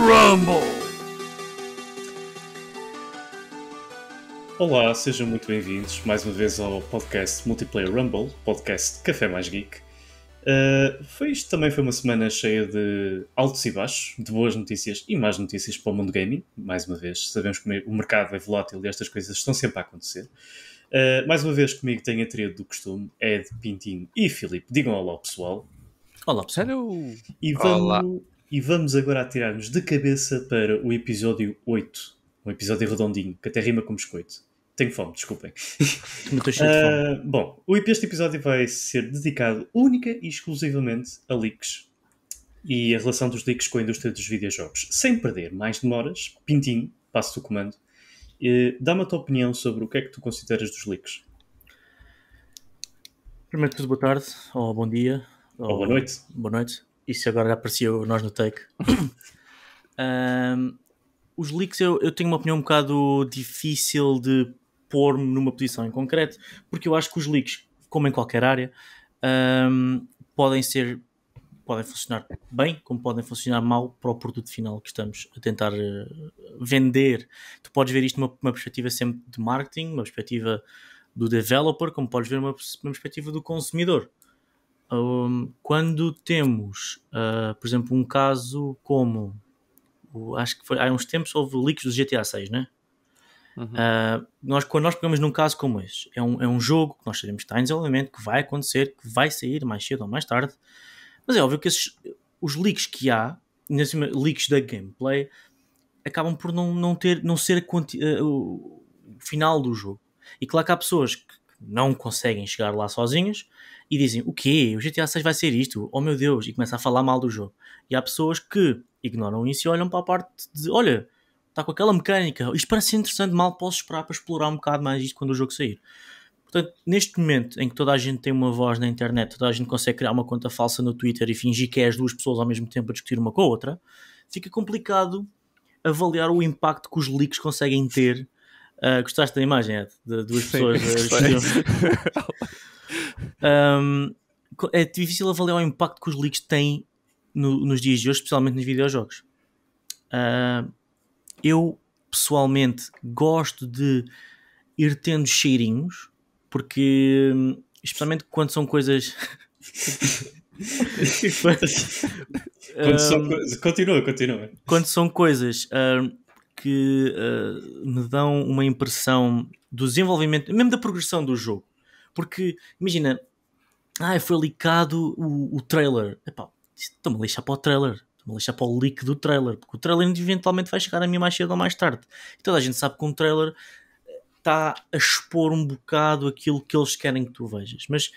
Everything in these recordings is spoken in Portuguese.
Rumble! Olá, sejam muito bem-vindos mais uma vez ao podcast Multiplayer Rumble, podcast Café Mais Geek. Uh, foi isto também foi uma semana cheia de altos e baixos, de boas notícias e más notícias para o mundo gaming. Mais uma vez, sabemos que é o mercado é volátil e estas coisas estão sempre a acontecer. Uh, mais uma vez comigo tem a trio do costume, Ed, Pintinho e Filipe. Digam olá pessoal. Olá pessoal. E vamos, olá. E vamos agora atirar-nos de cabeça para o episódio 8. Um episódio redondinho, que até rima com biscoito. Tenho fome, desculpem. Muito cheio de fome. Uh, bom, este episódio vai ser dedicado única e exclusivamente a leaks e a relação dos leaks com a indústria dos videojogos. Sem perder mais demoras, Pintinho, passo o comando, uh, dá-me a tua opinião sobre o que é que tu consideras dos leaks. Primeiro de tudo, boa tarde, ou bom dia, ou, ou boa noite. Boa noite. Isso agora apareceu nós no take. um, os leaks eu, eu tenho uma opinião um bocado difícil de pôr-me numa posição em concreto, porque eu acho que os leaks, como em qualquer área, um, podem ser podem funcionar bem, como podem funcionar mal para o produto final que estamos a tentar eh, vender. Tu podes ver isto numa, perspectiva sempre de marketing, uma perspectiva do developer, como podes ver uma perspectiva do consumidor. Um, quando temos, uh, por exemplo, um caso como o, acho que foi há uns tempos houve leaks do GTA 6, né? Uhum. Uh, nós, quando nós pegamos num caso como este, é um, é um jogo que nós sabemos que está em desenvolvimento, que vai acontecer, que vai sair mais cedo ou mais tarde, mas é óbvio que esses, os leaks que há, cima, leaks da gameplay, acabam por não, não, ter, não ser uh, o final do jogo. E claro que há pessoas que não conseguem chegar lá sozinhas, e dizem o quê? O GTA 6 vai ser isto? Oh meu Deus! E começam a falar mal do jogo. E há pessoas que ignoram isso e olham para a parte de olha, está com aquela mecânica, isto parece interessante, mal posso esperar para explorar um bocado mais isto quando o jogo sair. Portanto, neste momento em que toda a gente tem uma voz na internet, toda a gente consegue criar uma conta falsa no Twitter e fingir que é as duas pessoas ao mesmo tempo a discutir uma com a outra, fica complicado avaliar o impacto que os leaks conseguem ter. Uh, gostaste da imagem, Ed? De duas pessoas a discutir. Um, é difícil avaliar o impacto que os leaks têm no, nos dias de hoje, especialmente nos videojogos. Uh, eu pessoalmente gosto de ir tendo cheirinhos, porque hum, especialmente quando são coisas. quando são Continua, continua. Quando são coisas uh, que uh, me dão uma impressão do desenvolvimento, mesmo da progressão do jogo. Porque, imagina, ah, foi leakado o, o trailer. Epá, estou-me a lixar para o trailer. Estou-me a lixar para o leak do trailer. Porque o trailer eventualmente vai chegar a mim mais cedo ou mais tarde. E toda a gente sabe que um trailer está eh, a expor um bocado aquilo que eles querem que tu vejas. Mas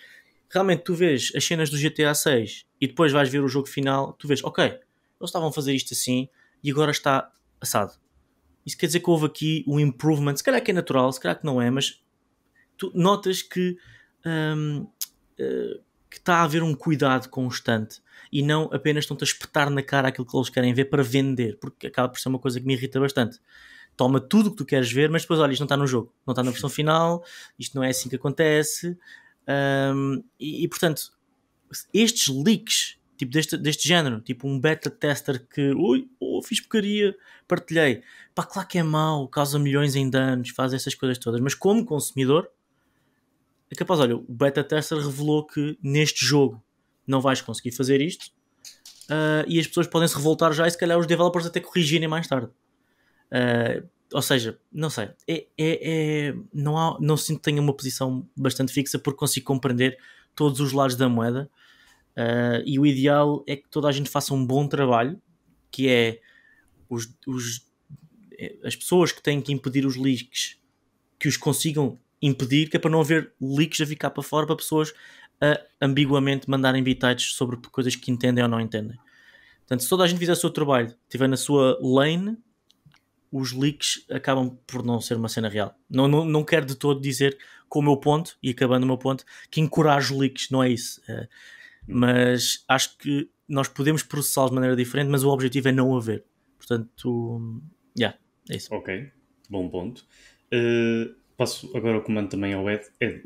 realmente tu vês as cenas do GTA 6 e depois vais ver o jogo final, tu vês, ok, eles estavam a fazer isto assim e agora está assado. Isso quer dizer que houve aqui um improvement, se calhar que é natural, se calhar que não é, mas tu notas que um, uh, eh, está a haver um cuidado constante e não apenas estão-te a espetar na cara aquilo que eles querem ver para vender, porque acaba por ser uma coisa que me irrita bastante. Toma tudo o que tu queres ver, mas depois, olha, isto não está no jogo, não está na versão final, isto não é assim que acontece. Um, e, e, portanto, estes leaks, tipo deste, deste género, tipo um beta tester que, ui, oh, fiz porcaria, partilhei. Pá, claro que é mau, causa milhões em danos, faz essas coisas todas, mas como consumidor, é capaz, olha, o beta tester revelou que neste jogo não vais conseguir fazer isto uh, e as pessoas podem se revoltar já e se calhar os developers até corrigirem mais tarde. Uh, ou seja, não sei, é, é, é, não, há, não sinto que tenha uma posição bastante fixa porque consigo compreender todos os lados da moeda uh, e o ideal é que toda a gente faça um bom trabalho, que é os, os as pessoas que têm que impedir os leaks que os consigam impedir, que é para não haver leaks a ficar para fora para pessoas a ambiguamente mandarem bitites sobre coisas que entendem ou não entendem. Portanto, se toda a gente fizer o seu trabalho, estiver na sua lane, os leaks acabam por não ser uma cena real. Não, não, não quero de todo dizer, com o meu ponto, e acabando o meu ponto, que encorajo leaks, não é isso. É, mas acho que nós podemos processá-los de maneira diferente, mas o objetivo é não haver. Portanto, já, yeah, é isso. Ok, bom ponto. Uh, passo agora o comando também ao Ed. Ed,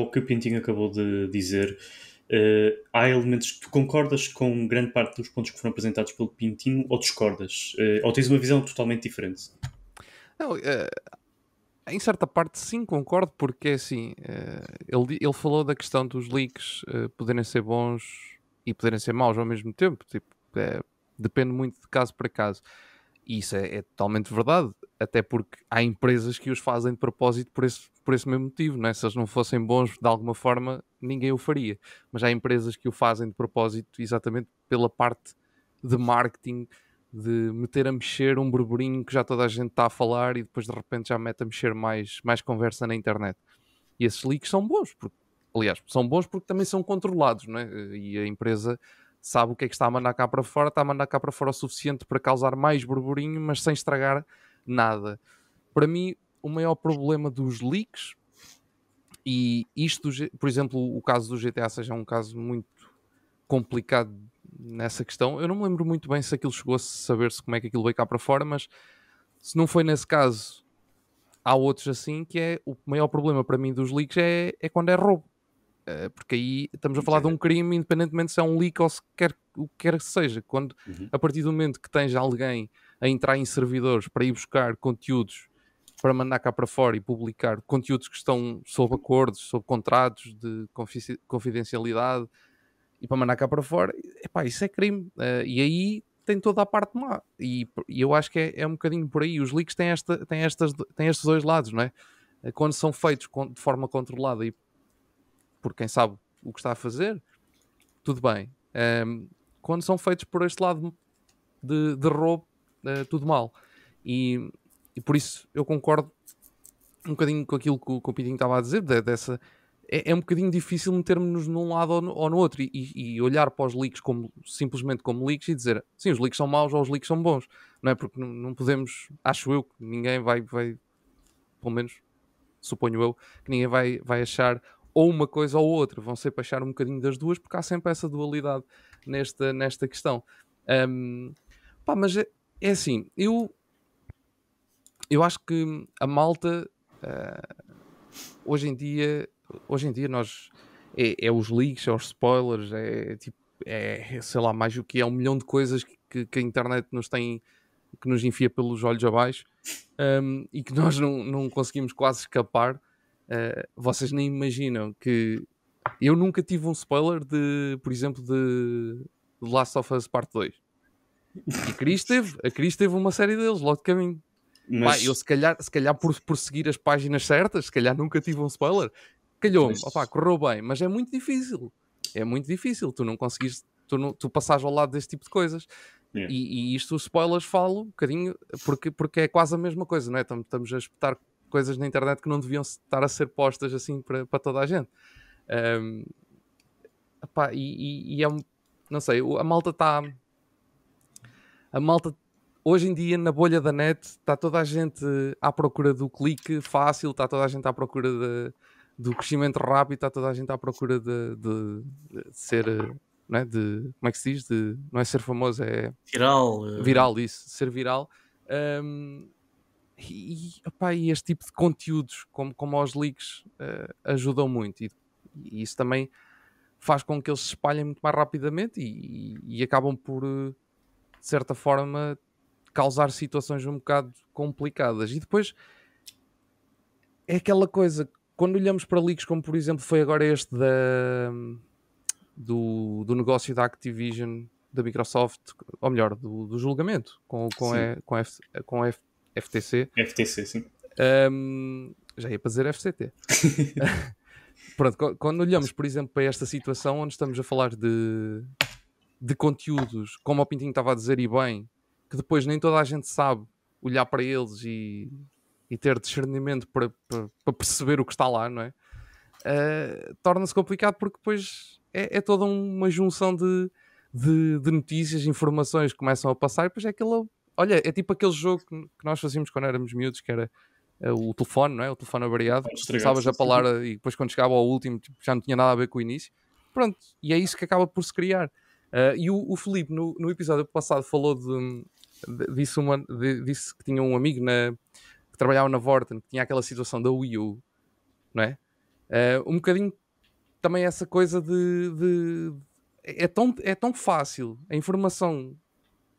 o que o Pintinho acabou de dizer, uh, há elementos que tu concordas com grande parte dos pontos que foram apresentados pelo Pintinho ou discordas? Uh, ou tens uma visão totalmente diferente? Não, uh, em certa parte sim concordo, porque assim, ele, ele falou da questão dos leaks poderem ser bons e poderem ser maus ao mesmo tempo, tipo, depende muito de caso para caso. E isso é, é, totalmente verdade, até porque há empresas que os fazem de propósito por esse, por esse mesmo motivo, né? se eles não fossem bons de alguma forma, ninguém o faria. Mas há empresas que o fazem de propósito exatamente pela parte de marketing, de meter a mexer um burburinho que já toda a gente está a falar e depois de repente já mete a mexer mais, mais conversa na internet. E esses leaks são bons, porque, aliás, são bons porque também são controlados, né? e a empresa sabe o que é que está a mandar cá para fora, está a mandar cá para fora o suficiente para causar mais burburinho, mas sem estragar nada. Para mim, o maior problema dos leaks, e isto, por exemplo, o caso do GTA seja um caso muito complicado nessa questão. Eu não me lembro muito bem se aquilo chegou a saber-se como é que aquilo veio cá para fora, mas se não foi nesse caso, há outros assim que é o maior problema para mim dos leaks é, é quando é roubo. Eh, porque aí estamos a falar de um crime, independentemente se é um leak ou se quer, o que quer que seja. Quando, uhum. A partir do momento que tens alguém a entrar em servidores para ir buscar conteúdos para mandar cá para fora e publicar conteúdos que estão sob acordos, sob contratos de confidencialidade e para mandar cá para fora, epá, isso é crime. Uh, e aí tem toda a parte má. E, e eu acho que é, é, um bocadinho por aí. Os leaks têm, esta, têm, estas, têm estes dois lados, não é? Eh, quando são feitos de forma controlada e por quem sabe o que está a fazer, tudo bem. Um, quando são feitos por este lado de, de roubo, uh, tudo mal. E, e, por isso eu concordo um bocadinho com aquilo que o, que o Pitinho estava a dizer, de, dessa. É, é, um bocadinho difícil metermos-nos num lado ou no, ou no outro e, e, olhar para os leaks como, simplesmente como leaks e dizer sim, os leaks são maus ou os leaks são bons, não é? Porque não, não podemos, acho eu, que ninguém vai, vai, pelo menos suponho eu, que ninguém vai, vai achar ou uma coisa ou outra, vão sempre achar um bocadinho das duas, porque há sempre essa dualidade nesta, nesta questão. Um, pá, mas é, é, assim, eu, eu acho que a malta uh, hoje em dia, hoje em dia nós é, é os leaks, é os spoilers, é, é tipo, é, é sei lá, mais o que é um milhão de coisas que, que, a internet nos tem que nos enfia pelos olhos abaixo um, e que nós não, não conseguimos quase escapar. Uh, vocês nem imaginam que eu nunca tive um spoiler de, por exemplo, de, Last of Us Part 2. E Cris teve, a Cris teve uma série deles logo de caminho. Mas... Pá, eu se calhar, se calhar por, por seguir as páginas certas, se calhar nunca tive um spoiler. Calhou-me, mas... opá, correu bem, mas é muito difícil. É muito difícil, tu não conseguiste, tu, não, tu passares ao lado desse tipo de coisas. Yeah. E, e, isto, os spoilers, falo um bocadinho, porque, porque é quase a mesma coisa, não é? Estamos, estamos a espetar coisas na internet que não deviam estar a ser postas assim para, toda a gente. Um, epá, e, e, e, é não sei, a malta está. A malta hoje em dia na bolha da net está toda a gente à procura do clique fácil, está toda a gente à procura de, do crescimento rápido, está toda a gente à procura de, de, de ser. Não é? de, como é que se diz? De, não é ser famoso, é. Viral. Eh. Viral, isso, ser viral. Um, e, opa, e este tipo de conteúdos, como, como os leaks, uh, ajudam muito. E, e, isso também faz com que eles se espalhem muito mais rapidamente e, e, e acabam por, eh, de certa forma, causar situações um bocado complicadas. E depois é aquela coisa, quando olhamos para leaks, como por exemplo foi agora este da, do, do negócio da Activision, da Microsoft, ou melhor, do, do julgamento com, com, a, com, a, com a F, FTC. FTC, sim. Um, já ia para dizer FCT. Pronto, quando olhamos, por exemplo, para esta situação onde estamos a falar de, de conteúdos, como o Pintinho estava a dizer, e bem, que depois nem toda a gente sabe olhar para eles e, e ter discernimento para, para, para, perceber o que está lá, não é? Uh, Torna-se complicado porque depois é, é toda uma junção de, de, de, notícias, informações que começam a passar e depois é aquela Olha, é tipo aquele jogo que nós fazíamos quando éramos miúdos, que era eh, o telefone, não é? O telefone variado. Começavas a falar eh, e depois quando chegava ao último tipo, já não tinha nada a ver com o início. Pronto, e é isso que acaba por se criar. Uh, e o, o Felipe no, no, episódio passado, falou de, de, disse, uma, de, disse que tinha um amigo na, que trabalhava na Vorten, que tinha aquela situação da Wii U, não é? Uh, um bocadinho também essa coisa de. de é, tão, é tão fácil a informação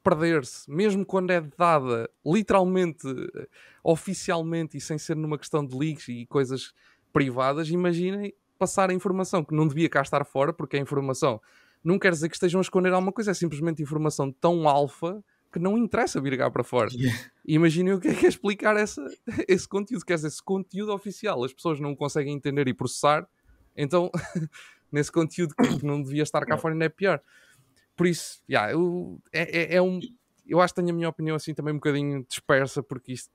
perder-se, mesmo quando é dada literalmente, eh, oficialmente e sem ser numa questão de leaks e coisas privadas, imaginem passar a informação que não devia cá estar fora, porque a é informação não quer dizer que estejam a esconder alguma coisa, é simplesmente informação tão alfa que não interessa vir cá para fora. Yeah. Imaginem o que é que é explicar essa, esse conteúdo, quer dizer, esse conteúdo oficial, as pessoas não conseguem entender e processar, então nesse conteúdo que não devia estar cá fora ainda é pior. Por isso, yeah, eu, é, é, é, um, eu acho que tenho a minha opinião assim também um bocadinho dispersa, porque isto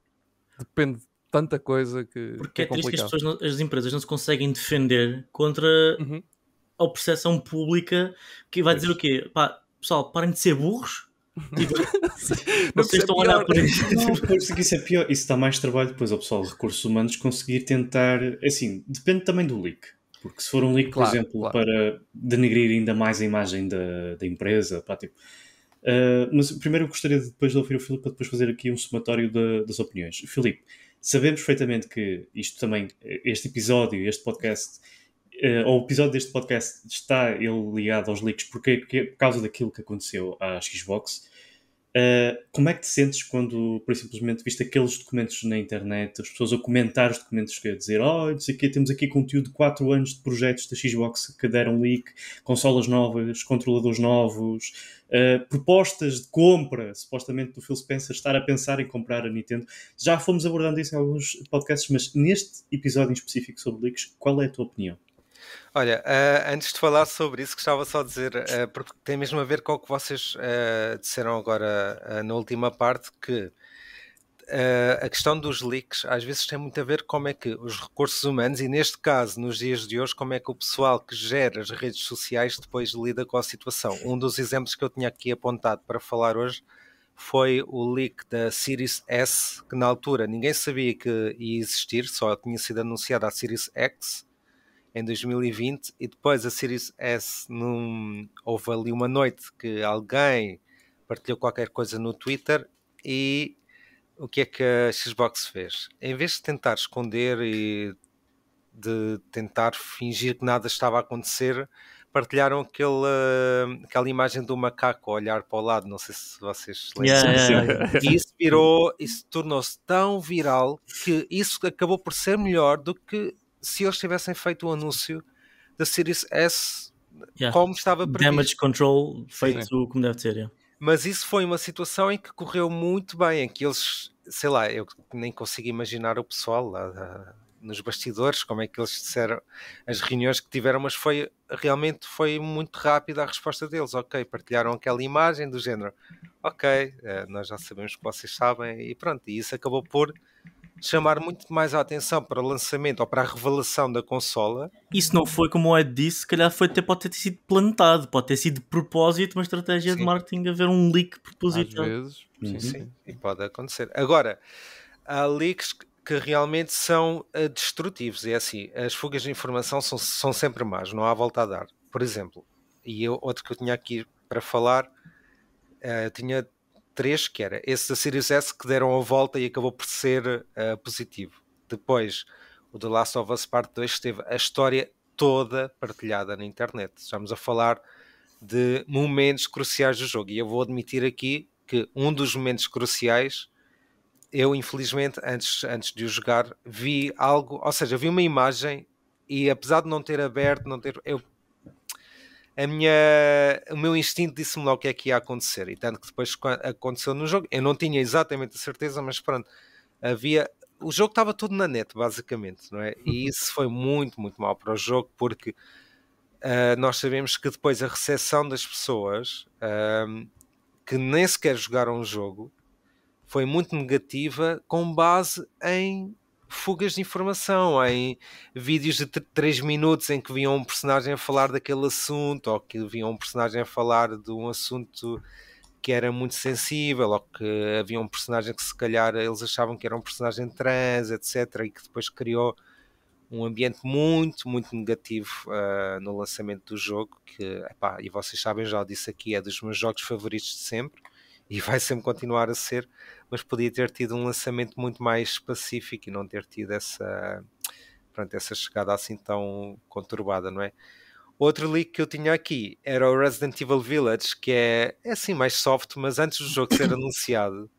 depende de tanta coisa que. Porque é, é triste que as, pessoas não, as empresas não se conseguem defender contra uhum. a obsessão pública que vai dizer o quê? Pá, pessoal, parem de ser burros. Tipo, vocês estão a olhar para isso. Não, é isso é pior. Isso dá mais trabalho depois ao pessoal de recursos humanos conseguir tentar. Assim, depende também do leak. Porque se for um leak, claro, por exemplo, claro. para denegrir ainda mais a imagem da, da empresa, pá, tipo. Uh, mas primeiro eu gostaria de depois de ouvir o Filipe para depois fazer aqui um somatório de, das opiniões. Filipe, sabemos perfeitamente que isto também, este episódio, este podcast, uh, ou o episódio deste podcast está ele ligado aos leaks porque, porque, é por causa daquilo que aconteceu à Xbox Uh, como é que te sentes quando, por simplesmente, viste aqueles documentos na internet, as pessoas a comentar os documentos que a dizer, oh, sei temos aqui conteúdo de 4 anos de projetos da Xbox que deram leak, consolas novas, controladores novos, uh, propostas de compra, supostamente do Phil Spencer estar a pensar em comprar a Nintendo. Já fomos abordando isso em alguns podcasts, mas neste episódio em específico sobre leaks, qual é a tua opinião? Olha, uh, antes de falar sobre isso, gostava só de dizer, uh, porque tem mesmo a ver com o que vocês uh, disseram agora na última parte, que a questão dos leaks às vezes tem muito a ver como é que os recursos humanos, e neste caso, nos dias de hoje, como é que o pessoal que gera as redes sociais depois lida com a situação. Um dos exemplos que eu tinha aqui apontado para falar hoje foi o leak da Series S, que na altura ninguém sabia que ia existir, só tinha sido anunciada a Series X em 2020 e depois a Series S num, houve ali uma noite que alguém partilhou qualquer coisa no Twitter e o que é que a Xbox fez? Em vez de tentar esconder e de tentar fingir que nada estava a acontecer, partilharam aquele, aquela imagem do macaco a olhar para o lado, não sei se vocês lembram. Yeah, yeah. E isso virou, isso tornou-se tão viral que isso acabou por ser melhor do que se eles tivessem feito o anúncio da Series S yeah. como estava previsto. Damage control feito Sim. como deve ser. Yeah. Mas isso foi uma situação em que correu muito bem, em que eles, sei lá, eu nem consigo imaginar o pessoal lá, nos bastidores, como é que eles disseram as reuniões que tiveram, mas foi realmente foi muito rápida a resposta deles. Ok, partilharam aquela imagem do género. Ok, eh, nós já sabemos que vocês sabem e pronto. E isso acabou por chamar muito mais a atenção para o lançamento ou para a revelação da consola. Isso não foi como o Ed disse, se calhar foi até pode ter sido plantado, pode ter sido de propósito, uma estratégia sim. de marketing haver um leak propositado. Às vezes, sim, sim, sim. pode acontecer. Agora, há leaks que realmente são eh, destrutivos, é assim, as fugas de informação são, são sempre más, não há volta a dar. Por exemplo, e eu, outro que eu tinha aqui para falar, eh, eu tinha 3, que era esse da Sirius S que deram a volta e acabou por ser uh, positivo. Depois, o The Last of Us Part 2 teve a história toda partilhada na internet. Estamos a falar de momentos cruciais do jogo e eu vou admitir aqui que um dos momentos cruciais eu infelizmente antes, antes de o jogar vi algo, ou seja, vi uma imagem e apesar de não ter aberto, não ter, eu a minha, o meu instinto disse-me logo o que é que ia acontecer. E tanto que depois aconteceu no jogo, eu não tinha exatamente a certeza, mas pronto, havia. O jogo estava todo na net, basicamente, não é? E uhum. isso foi muito, muito mal para o jogo, porque uh, nós sabemos que depois a recepção das pessoas uh, que nem sequer jogaram o jogo foi muito negativa com base em fugas de informação, em vídeos de 3 minutos em que vinha um personagem a falar daquele assunto, ou que vinha um personagem a falar de um assunto que era muito sensível, ou que havia um personagem que se calhar eles achavam que era um personagem trans, etc., e que depois criou um ambiente muito, muito negativo uh, no lançamento do jogo, que, epá, e vocês sabem, já disse aqui, é dos meus jogos favoritos de sempre e vai sempre continuar a ser, mas podia ter tido um lançamento muito mais pacífico e não ter tido essa, pronto, essa chegada assim tão conturbada, não é? Outro leak que eu tinha aqui era o Resident Evil Village, que é, é assim mais soft, mas antes do jogo ser anunciado,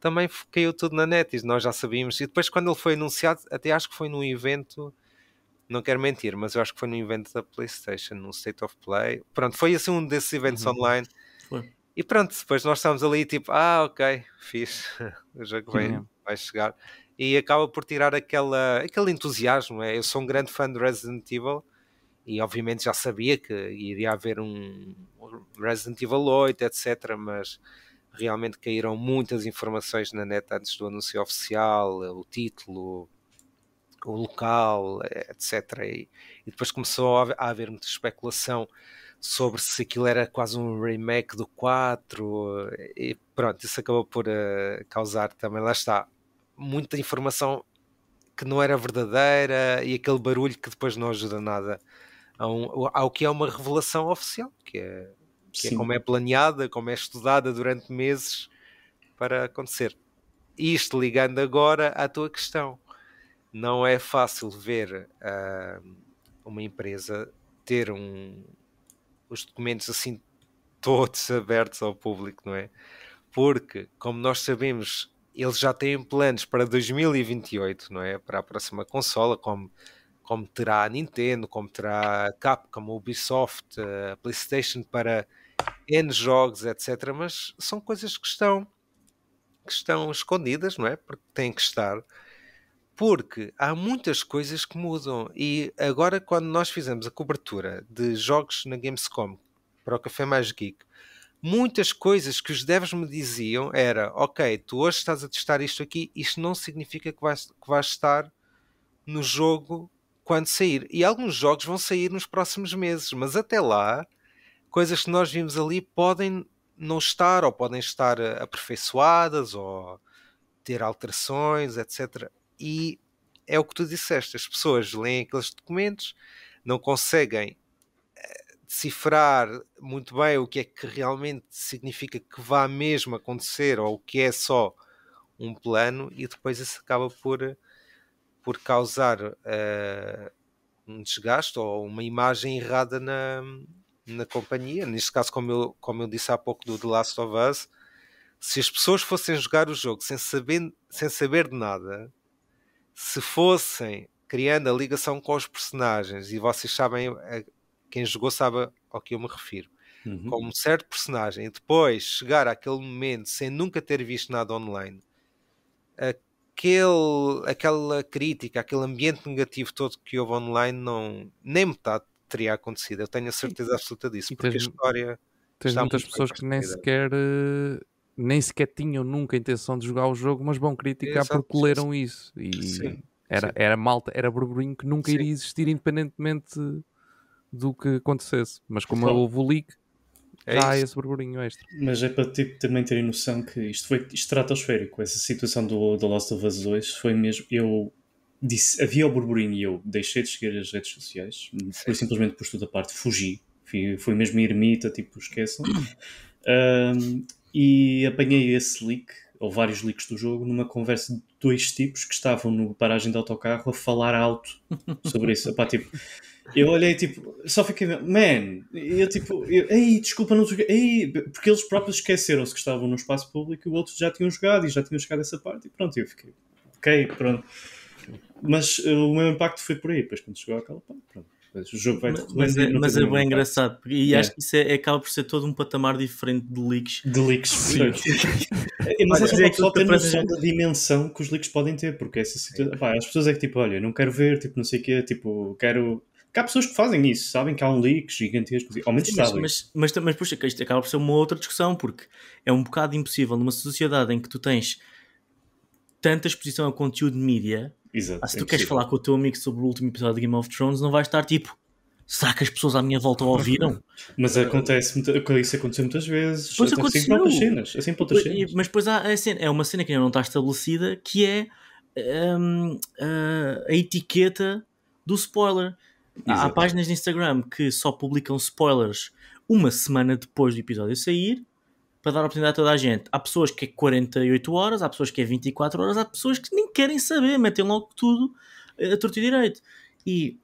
também caiu tudo na net e nós já sabíamos. E depois, quando ele foi anunciado, até acho que foi num evento, não quero mentir, mas eu acho que foi num evento da PlayStation, num State of Play. Pronto, foi assim um desses eventos uhum. online. Foi. E pronto, depois nós estamos ali tipo, ah, ok, fiz, o jogo vai, uhum. vai chegar. E acaba por tirar aquela, aquele entusiasmo. É, eu sou um grande fã de Resident Evil e obviamente já sabia que iria haver um Resident Evil 8, etc. Mas realmente caíram muitas informações na net antes do anúncio oficial, o título, o local, etc. E, e depois começou a haver muita especulação sobre se aquilo era quase um remake do 4 e pronto, isso acabou por uh, causar também, lá está, muita informação que não era verdadeira e aquele barulho que depois não ajuda nada um, ao que é uma revelação oficial, que, é, que é, como é planeada, como é estudada durante meses para acontecer. Isto ligando agora à tua questão. Não é fácil ver uh, uma empresa ter um, os documentos assim todos abertos ao público, não é? Porque, como nós sabemos, eles já têm planos para 2028, não é? Para a próxima consola, como, como terá a Nintendo, como terá a Capcom, a Ubisoft, a PlayStation para N jogos, etc. Mas são coisas que estão, que estão escondidas, não é? Porque têm que estar porque há muitas coisas que mudam. E agora, quando nós fizemos a cobertura de jogos na Gamescom para o Café Mais Geek, muitas coisas que os devs me diziam era: Ok, tu hoje estás a testar isto aqui, isto não significa que vais, que vais estar no jogo quando sair. E alguns jogos vão sair nos próximos meses, mas até lá, coisas que nós vimos ali podem não estar ou podem estar eh, aperfeiçoadas ou ter alterações, etc e é o que tu disseste, as pessoas leem aqueles documentos, não conseguem eh, decifrar muito bem o que é que realmente significa que vá mesmo acontecer ou o que é só um plano e depois isso acaba por, por causar uh, um desgaste ou uma imagem errada na, na companhia. Neste caso, como eu, como eu disse há pouco do The Last of Us, se as pessoas fossem jogar o jogo sem saber, sem saber de nada, se fossem criando a ligação com os personagens, e vocês sabem, eh, quem jogou sabe ao que eu me refiro, uhum. como um certo personagem, e depois chegar àquele momento sem nunca ter visto nada online, aquele, aquela crítica, aquele ambiente negativo todo que houve online, não, nem metade teria acontecido. Eu tenho a certeza absoluta disso, e porque tens, a história. Tens muitas pessoas que nem sequer uh, nem sequer tinham nunca a intenção de jogar o jogo, mas vão criticar Exato. porque leram isso. E sim, era, sim. era malta, era burburinho que nunca sim. iria existir independentemente do que acontecesse. Mas como então, houve o leak, é há isso. esse burburinho extra. Mas é para tipo, também terem noção que isto foi estratosférico. Essa situação do, do Lost of Us 2 foi mesmo. Eu disse, havia o burburinho e eu deixei de seguir as redes sociais, foi simplesmente por tudo da parte, fugi. Fui, fui mesmo ermita, tipo, esqueçam. Um, e apanhei esse leak, ou vários leaks do jogo, numa conversa de dois tipos que estavam no paragem de autocarro a falar alto sobre isso. Epá, tipo, eu olhei tipo, só fiquei, man, eu tipo, eu, ei, desculpa, não ei, porque eles próprios esqueceram-se que estavam num espaço público e o outro já tinham jogado e já tinham chegado a essa parte e pronto, eu fiquei, ok, pronto. Mas eh, o meu impacto foi por aí, depois quando chegou àquela parte, pronto mas o jogo vai Mas, é, mas é bem engraçado, porque, e é. acho que isso é, é, acaba por ser todo um patamar diferente de leaks. De leaks, sim. é, mas olha, é, é que só noção da dimensão que os leaks podem ter, porque essa situação, pá, as pessoas é que tipo, olha, não quero ver, tipo, não sei o quê, tipo, quero que há pessoas que fazem isso, sabem que há um leak gigantesco, ao menos sabem. Mas, mas, mas, mas puxa, que isto acaba por ser uma outra discussão, porque é um bocado impossível numa sociedade em que tu tens tanta exposição a conteúdo de mídia Exato, ah, se é tu é queres falar com o teu amigo sobre o último episódio de Game of Thrones, não vais estar tipo, será que as pessoas à minha volta ouviram? Mas acontece, isso aconteceu muitas vezes. Pois aconteceu. para outras cenas. Assim para outras cenas. Mas depois há, é uma cena que ainda não está estabelecida, que é um, a, a etiqueta do spoiler. Exato. Há páginas de Instagram que só publicam spoilers uma semana depois do episódio sair para dar oportunidade a toda a gente. Há pessoas que é 48 horas, há pessoas que é 24 horas, há pessoas que nem querem saber, metem logo tudo eh, a torto e direito. E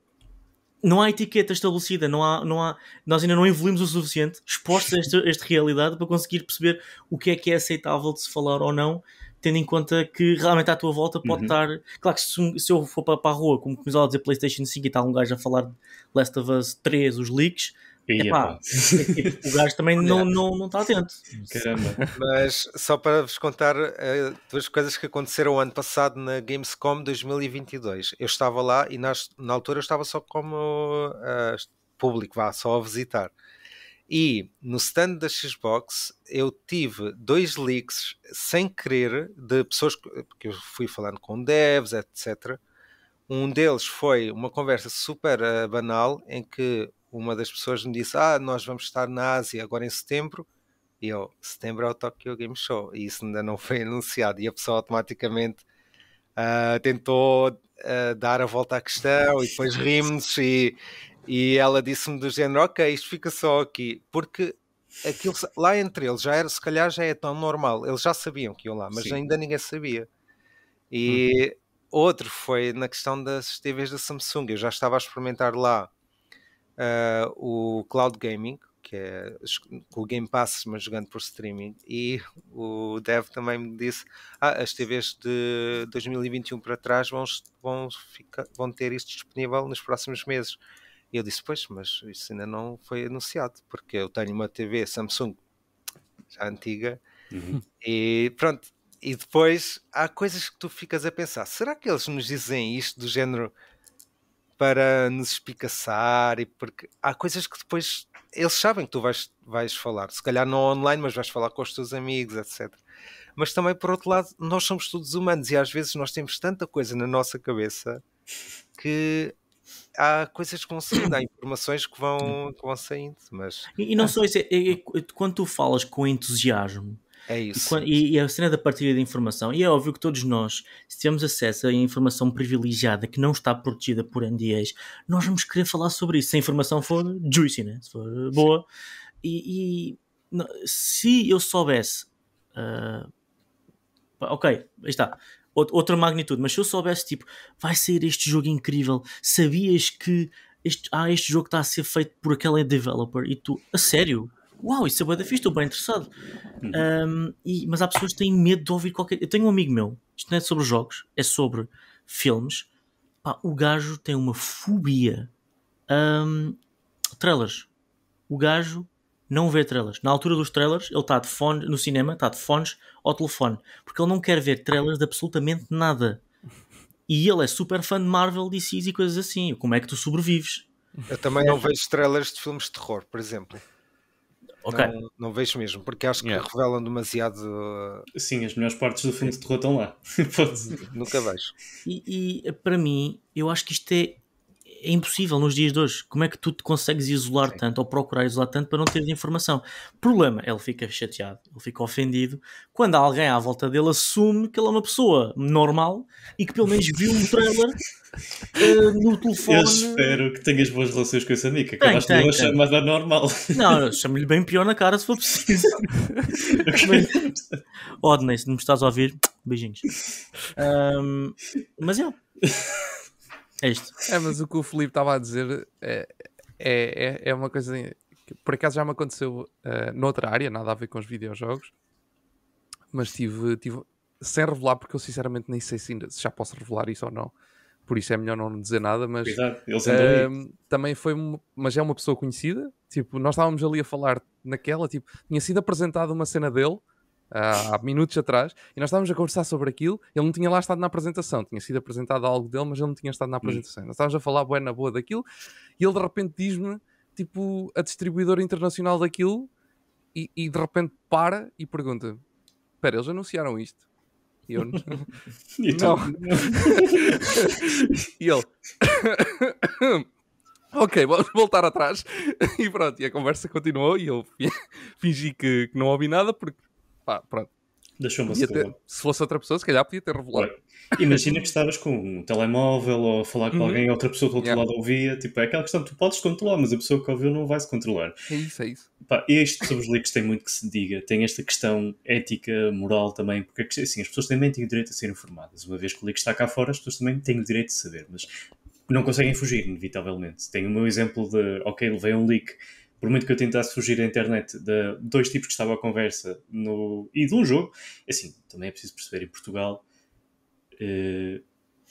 não há etiqueta estabelecida, não há, não há, nós ainda não evoluímos o suficiente expostos a esta, esta realidade para conseguir perceber o que é que é aceitável de se falar ou não, tendo em conta que realmente à tua volta pode uhum. estar. Claro que se, se, eu for para, para a rua, como começou a dizer PlayStation 5 e está um gajo a falar de Last of Us 3, os leaks, Epá, o gajo também não, não, não está atento. Caramba. Mas só para vos contar uh, duas coisas que aconteceram ano passado na Gamescom 2022. Eu estava lá e nas, na altura eu estava só como uh, público, vá, só a visitar. E no stand da Xbox eu tive dois leaks sem querer de pessoas que eu fui falando com devs, etc. Um deles foi uma conversa super eh, banal em que uma das pessoas me disse: Ah, nós vamos estar na Ásia agora em setembro. E eu, setembro é o Tokyo Game Show. E isso ainda não foi anunciado. E a pessoa automaticamente uh, tentou uh, dar a volta à questão e depois rimos. E, e ela disse-me do género: Ok, isto fica só aqui. Porque aquilo lá entre eles já era, se calhar já é tão normal. Eles já sabiam que iam lá, mas Sim. ainda ninguém sabia. E. Uhum. Outro foi na questão das TVs da Samsung. Eu já estava a experimentar lá uh, o cloud gaming, que é o Game Pass, mas jogando por streaming, e o Dev também me disse: ah, as TVs de 2021 para trás vão, vão, ficar, vão ter isto disponível nos próximos meses. E eu disse: Pois, mas isso ainda não foi anunciado, porque eu tenho uma TV Samsung já antiga, uhum. e pronto. E depois há coisas que tu ficas a pensar: será que eles nos dizem isto do género? para nos espicaçar e porque há coisas que depois eles sabem que tu vais, vais falar, se calhar não online, mas vais falar com os teus amigos, etc. Mas também, por outro lado, nós somos todos humanos e às vezes nós temos tanta coisa na nossa cabeça que há coisas que vão saindo, há informações que vão, hum. que vão saindo. Mas... E, e não ah. só isso, é, é, é, quando tu falas com entusiasmo, é isso. E, e, a cena da partilha de informação. E é óbvio que todos nós, se tivermos acesso a informação privilegiada que não está protegida por NDAs, nós vamos querer falar sobre isso. Se a informação for juicy, né? se for boa. E, e se eu soubesse. Uh, ok, aí está outra magnitude, mas se eu soubesse, tipo, vai sair este jogo incrível, sabias que este, ah, este jogo está a ser feito por aquela developer e tu, a sério? uau, isso é boa da fixe, estou bem interessado. Uhum. Um, e, mas há pessoas que têm medo de ouvir qualquer. Eu tenho um amigo meu, isto não é sobre jogos, é sobre filmes. Pá, o gajo tem uma fobia. Um, trailers. O gajo não vê trailers. Na altura dos trailers, ele está de fone, no cinema, está de fones ao telefone, porque ele não quer ver trailers de absolutamente nada. E ele é super fã de Marvel, DCs e coisas assim. Como é que tu sobrevives? Eu também não vejo trailers de filmes de terror, por exemplo. Okay. Não, não, vejo mesmo, porque acho que yeah. revelam demasiado. Uh, Sim, as melhores partes do filme de terror estão lá. Nunca vejo. E, e, para mim, eu acho que isto é é impossível nos dias de hoje. Como é que tu te consegues isolar Sim. tanto ou procurar isolar tanto para não teres informação? Problema, ele fica chateado, ele fica ofendido quando alguém à volta dele assume que ele é uma pessoa normal e que pelo menos viu um trailer uh, no telefone. Eu espero que tenhas boas relações com esse amigo, que acabaste tem, de uma chamada normal. Não, eu chamo-lhe bem pior na cara se for preciso. Odney, se não me estás a ouvir, beijinhos. Um, mas é. É isto. É, mas o que o Felipe estava a dizer é, é, é, é uma coisa que por acaso já me aconteceu uh, noutra área, nada a ver com os videojogos, mas tive, tive sem revelar, porque eu sinceramente nem sei se, se já posso revelar isso ou não. Por isso é melhor não dizer nada, mas uh, também foi, mas é uma pessoa conhecida. Tipo, nós estávamos ali a falar naquela, tipo, tinha sido apresentada uma cena dele há minutos atrás, e nós estávamos a conversar sobre aquilo, ele não tinha lá estado na apresentação, tinha sido apresentado algo dele, mas ele não tinha estado na hum. apresentação. Nós estávamos a falar boa na boa daquilo, e ele de repente diz-me, tipo, a distribuidora internacional daquilo, e, e de repente para e pergunta, espera, eles anunciaram isto? E eu, então... não. e ele... Ok, vamos voltar atrás. E pronto, e a conversa continuou e eu fingi que, que não ouvi nada porque pá, pronto. Deixou-me ter, Se fosse outra pessoa, se calhar podia ter revelado. Ué. Imagina que estavas com um telemóvel ou a falar com uhum. alguém, outra pessoa do outro yeah. lado ouvia. Tipo, é aquela questão que tu podes controlar, mas a pessoa que ouviu não vai se controlar. É isso, é isso. Pá, este sobre os leaks tem muito que se diga. Tem esta questão ética, moral também, porque é assim, as pessoas também têm o direito a ser informadas. Uma vez que o leak está cá fora, as pessoas também têm o direito de saber, mas não conseguem fugir, inevitavelmente. Tenho o meu exemplo de, ok, levei um leak por muito que eu tentasse fugir à internet de dois tipos que estavam à conversa no, e de um jogo, é assim, também é preciso perceber, em Portugal eh,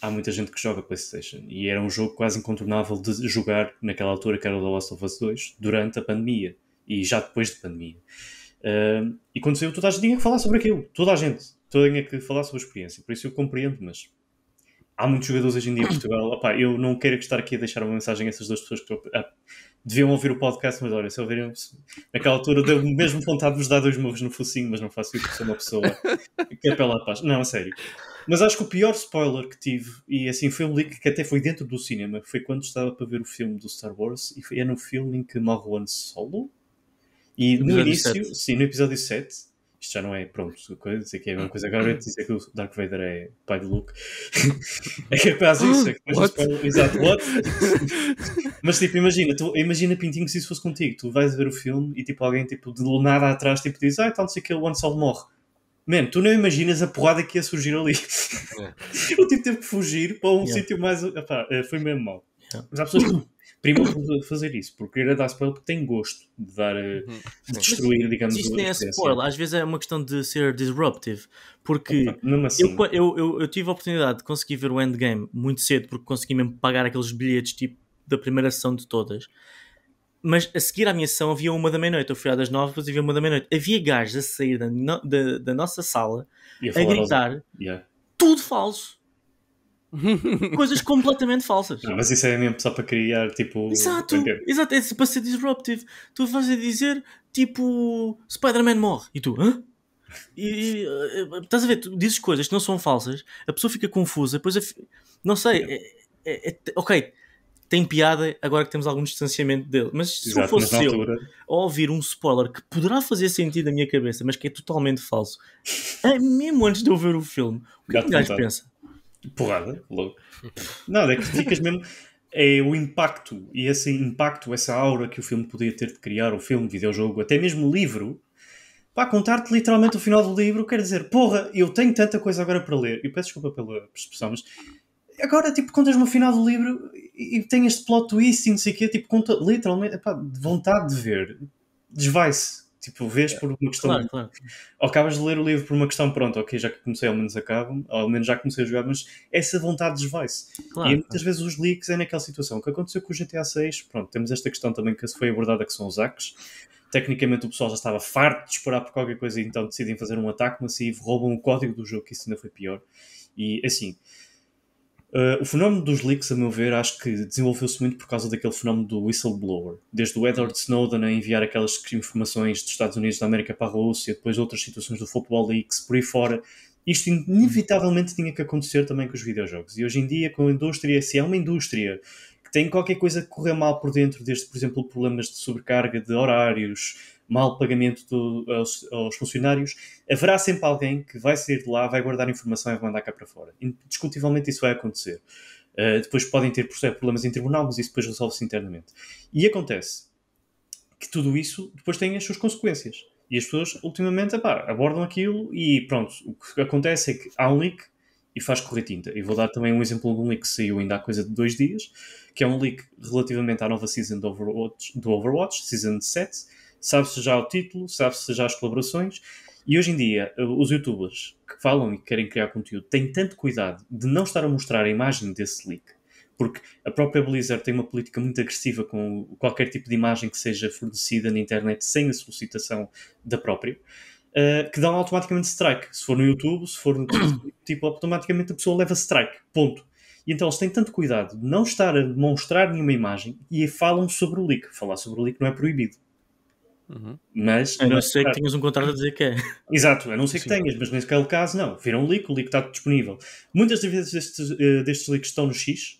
há muita gente que joga Playstation e era um jogo quase incontornável de jogar naquela altura que era o The Last of Us 2 durante a pandemia e já depois de pandemia. Uh, e quando saiu toda a gente tinha que falar sobre aquilo, toda a gente, toda a gente tinha que falar sobre a experiência, por isso eu compreendo, mas há muitos jogadores hoje em dia em Portugal. Opa, eu não quero estar aqui a deixar uma mensagem a essas duas pessoas que ah, deviam ouvir o podcast, mas olha, se ouvirem, naquela altura deu -me mesmo vontade de vos dar dois morros no focinho, mas não faço isso, sou uma pessoa que é pela paz. Não, a sério. Mas acho que o pior spoiler que tive, e assim foi um leak que até foi dentro do cinema, foi quando estava para ver o filme do Star Wars, e foi, é no filme em que morre o Solo. E no, no início, 7. sim, no episódio 7, isto já não é pronto, sei que é a mesma coisa agora hum. dizer que o Dark Vader é pai de Luke é capaz disso é capaz disso. exato, what? mas tipo, imagina tu, imagina Pintinho se isso fosse contigo, tu vais ver o filme e tipo alguém tipo, de nada atrás tipo diz, ah, então não sei que, o one Soul morre Mano, tu não imaginas a porrada que ia surgir ali. Eu é. o tipo teve que fugir para um yeah. sítio mais. Epá, eh, foi mesmo mal. Yeah. Mas há pessoas que Primeiro por fazer isso, porque querer dar spoiler porque tem gosto de dar, eh, uhum. de destruir, mas, digamos, mas isto nem é, é spoiler, assim. às vezes é uma questão de ser disruptive, porque Opa, assim. eu, eu, eu, eu, tive a oportunidade de conseguir ver o Endgame muito cedo, porque consegui mesmo pagar aqueles bilhetes tipo da primeira sessão de todas. Mas a seguir à minha sessão havia uma da meia-noite. Eu fui à das nove, e havia uma da meia-noite. Havia gajos a sair da, no, da, da nossa sala a gritar: yeah. tudo falso Coisas completamente falsas. Não, mas isso é mesmo só para criar tipo. Exato, exato, é para ser disruptive. Tu vais a dizer tipo Spider-Man morre e tu, hã? E, e, eh, estás a ver, tu dizes coisas que não são falsas, a pessoa fica confusa, depois a, não sei, é, é, é, ok, tem piada agora que temos algum distanciamento dele, mas se Exato, eu fosse eu altura... ouvir um spoiler que poderá fazer sentido na minha cabeça, mas que é totalmente falso, é, mesmo antes de eu ver o filme, o que é o gajo pensa? Porrada, logo. Nada, é que ficas mesmo. É o impacto, e esse impacto, essa aura que o filme podia ter de criar, o filme, videojogo, até mesmo o livro, para contar-te literalmente o final do livro, quer dizer, porra, eu tenho tanta coisa agora para ler, e peço desculpa pela expressão, mas agora, tipo, contas-me o final do livro e, e tem este plot twist e não sei o quê, tipo, conta literalmente, é pá, vontade de ver, desvai-se, Tipo, vês é. por uma questão. Claro, claro. Ou acabas de ler o livro por uma questão, pronto, ok, já que comecei, ao menos acabo, ou ao menos já comecei a jogar, mas essa vontade desvai-se. Claro, e muitas vezes os leaks é naquela situação. O que aconteceu com o GTA 6, pronto, temos esta questão também que foi abordada, que são os hacks. Tecnicamente o pessoal já estava farto de esperar por qualquer coisa e então decidem fazer um ataque massivo, roubam o código do jogo, que isso ainda foi pior. E assim, Uh, o fenómeno dos leaks, a meu ver, acho que desenvolveu-se muito por causa daquele fenómeno do whistleblower. Desde o Edward Snowden a enviar aquelas informações dos Estados Unidos da América para a Rússia, depois outras situações do futebol Leaks, por aí fora. Isto inevitavelmente tinha que acontecer também com os videojogos. E hoje em dia, com a indústria, se é uma indústria que tem qualquer coisa que correr mal por dentro, desde, por exemplo, problemas de sobrecarga de horários, mal pagamento do, aos, aos, funcionários, haverá sempre alguém que vai sair de lá, vai guardar informação e vai mandar cá para fora. Indiscutivelmente isso vai acontecer. Uh, depois podem ter problemas em tribunal, mas isso depois resolve-se internamente. E acontece que tudo isso depois tem as suas consequências. E as pessoas, ultimamente, abordam aquilo e pronto. O que acontece é que há um leak e faz correr tinta. E vou dar também um exemplo de um leak que saiu ainda há coisa de dois dias, que é um leak relativamente à nova season do Overwatch, do Overwatch Season 7, sabe-se já o título, sabe-se já as colaborações. E hoje em dia, eh, os youtubers que falam e que querem criar conteúdo têm tanto cuidado de não estar a mostrar a imagem desse leak, porque a própria Blizzard tem uma política muito agressiva com qualquer tipo de imagem que seja fornecida na internet sem a solicitação da própria. Uh, que dão automaticamente strike. Se for no YouTube, se for no tipo, tipo, automaticamente a pessoa leva strike. Ponto. E então eles têm tanto cuidado de não estar a demonstrar nenhuma imagem e falam sobre o leak. Falar sobre o leak não é proibido. Uhum. Mas, a não ser que tenhas um contrato a dizer que é. Exato, a não ser Sim. que tenhas, mas nesse caso não. Viram um leak, o leak está disponível. Muitas vezes destes, eh, destes leaks estão no X,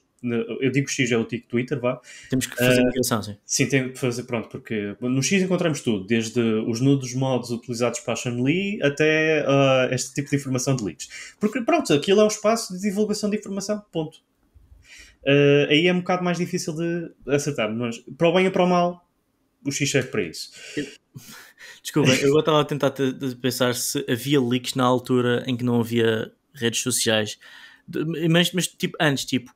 eu digo X é o tico Twitter, vá. Temos que fazer uh, eh, ligação sim. Sim, tem que fazer, pronto, porque no X encontramos tudo, desde os nudos modos utilizados para a chun até uh, este tipo de informação de leaks. Porque, pronto, aquilo é um espaço de divulgação de informação, ponto. Uh, aí é um bocado mais difícil de acertar, mas para o bem ou para o mal, o x serve para isso. Desculpa, eu estava a tentar pensar se havia leaks na altura em que não havia redes sociais. Mas, mas tipo, antes, tipo,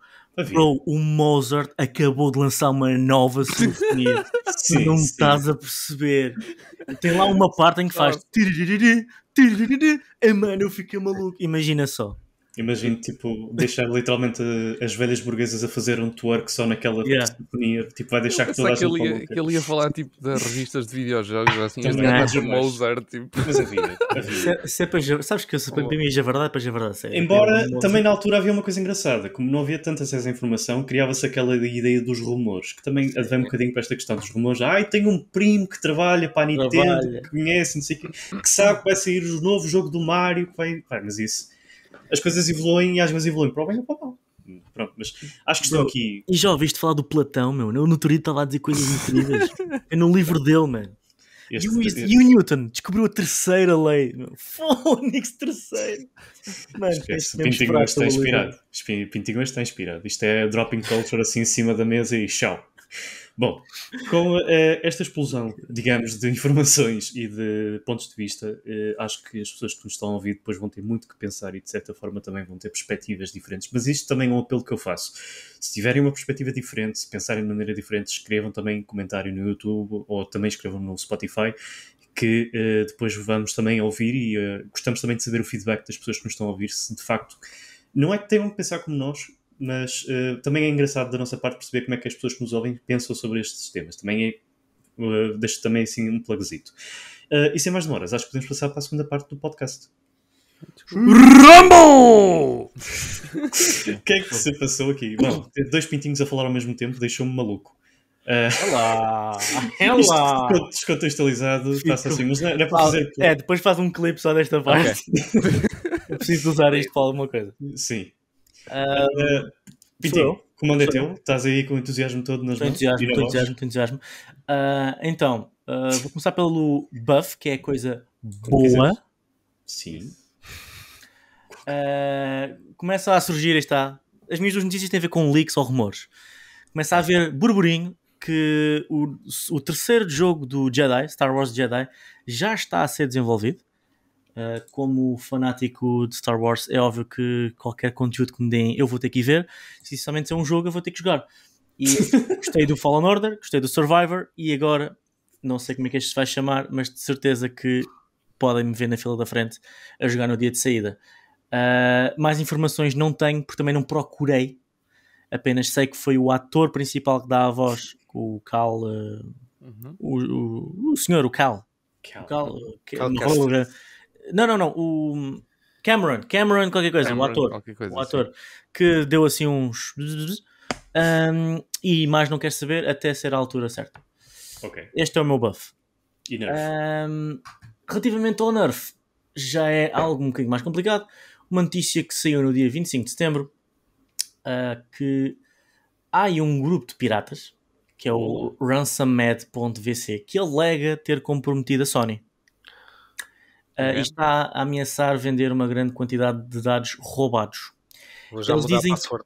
bro, o Mozart acabou de lançar uma nova sinfonia. se não me estás a perceber. Tem lá uma parte em que faz. Claro. A mano, eu fiquei maluco. Imagina só. Imagino, tipo, deixar literalmente as velhas burguesas a fazer um twerk só naquela yeah. Tipo, vai deixar que toda a gente. Que ele, ia, que ele ia falar, tipo, das revistas de videojogos, assim, as gatas de Mozart, tipo. Mas havia. É havia. É se, é, se é para, sabes que para mim é verdade, é para verdade. Sério. Embora é também na altura havia uma coisa engraçada, como não havia tanta à informação, criava-se aquela ideia dos rumores, que também advém um bocadinho para esta questão dos rumores. Ai, tenho um primo que trabalha para a Nintendo, trabalha. que conhece, não sei o quê, que sabe que vai sair o novo jogo do Mario, que vai. Vai, mas isso as coisas evoluem e às vezes evoluem para o bem ou para o mal. Pronto, mas acho que estou aqui. E já ouviste falar do Platão, meu? O Nutrido estava a dizer coisas incríveis. é no livro dele, mano. Este, e, o, este... e, o, Newton descobriu a terceira lei. Fónix terceiro. Mano, Pintigões está inspirado. Pintigões está inspirado. Isto é dropping culture assim em cima da mesa e chão. Bom, com uh, esta explosão, digamos, de informações e de pontos de vista, uh, acho que as pessoas que nos estão a ouvir depois vão ter muito que pensar e, de certa forma, também vão ter perspectivas diferentes. Mas isto também é um apelo que eu faço. Se tiverem uma perspectiva diferente, se pensarem de maneira diferente, escrevam também comentário no YouTube ou também escrevam no Spotify que uh, depois vamos também ouvir e uh, gostamos também de saber o feedback das pessoas que nos estão a ouvir, se de facto não é que tenham que pensar como nós, mas uh, também é engraçado da nossa parte perceber como é que as pessoas que nos ouvem pensam sobre estes temas. Também é Uh, deixo também assim um plaguezito. Uh, eh, e sem mais demoras, acho que podemos passar para a segunda parte do podcast. Rambo! O que é que se passou aqui? Bom, dois pintinhos a falar ao mesmo tempo deixou-me maluco. Uh, Olá! Olá! Descontextualizado, está-se assim, mas não é, não é para ah, fazer. É, depois faz um clipe só desta parte. Okay. preciso usar isto para alguma coisa. Sim. Uh, ah, Pitinho, comando é teu, estás aí com o entusiasmo todo nas mãos. Entusiasmo, entusiasmo, entusiasmo. Uh, então, uh, vou começar pelo buff, que é coisa Como boa. Quiseres. Sim. Uh, começa a surgir, está. As minhas duas notícias têm a ver com leaks ou rumores. Começa a haver burburinho que o, o terceiro jogo do Jedi, Star Wars Jedi, já está a ser desenvolvido. Uh, como fanático de Star Wars, é óbvio que qualquer conteúdo que me deem eu vou ter que ver. Se somente é um jogo, eu vou ter que jogar. E gostei do Fallen Order, gostei do Survivor e agora, não sei como é que este se vai chamar, mas de certeza que podem me ver na fila da frente a jogar no dia de saída. Uh, mais informações não tenho, porque também não procurei. Apenas sei que foi o ator principal que dá a voz, o Cal. Uh, uhum. o, o, o, senhor, o Cal. Cal. O Cal, é Cal, Cal não, não, não. O Cameron, Cameron qualquer coisa, Cameron, o ator. Coisa, o ator sim. que deu assim uns. Um, e mais não quer saber até ser a altura certa. Okay. Este é o meu buff. E nerf? Um, relativamente ao nerf, já é algo um bocadinho mais complicado. Uma notícia que saiu no dia 25 de setembro uh, que há aí um grupo de piratas que é o oh. ransommed.vc que alega ter comprometido a Sony. Ah, e está a ameaçar vender uma grande quantidade de dados roubados. Vou já Eles mudar dizem... a password.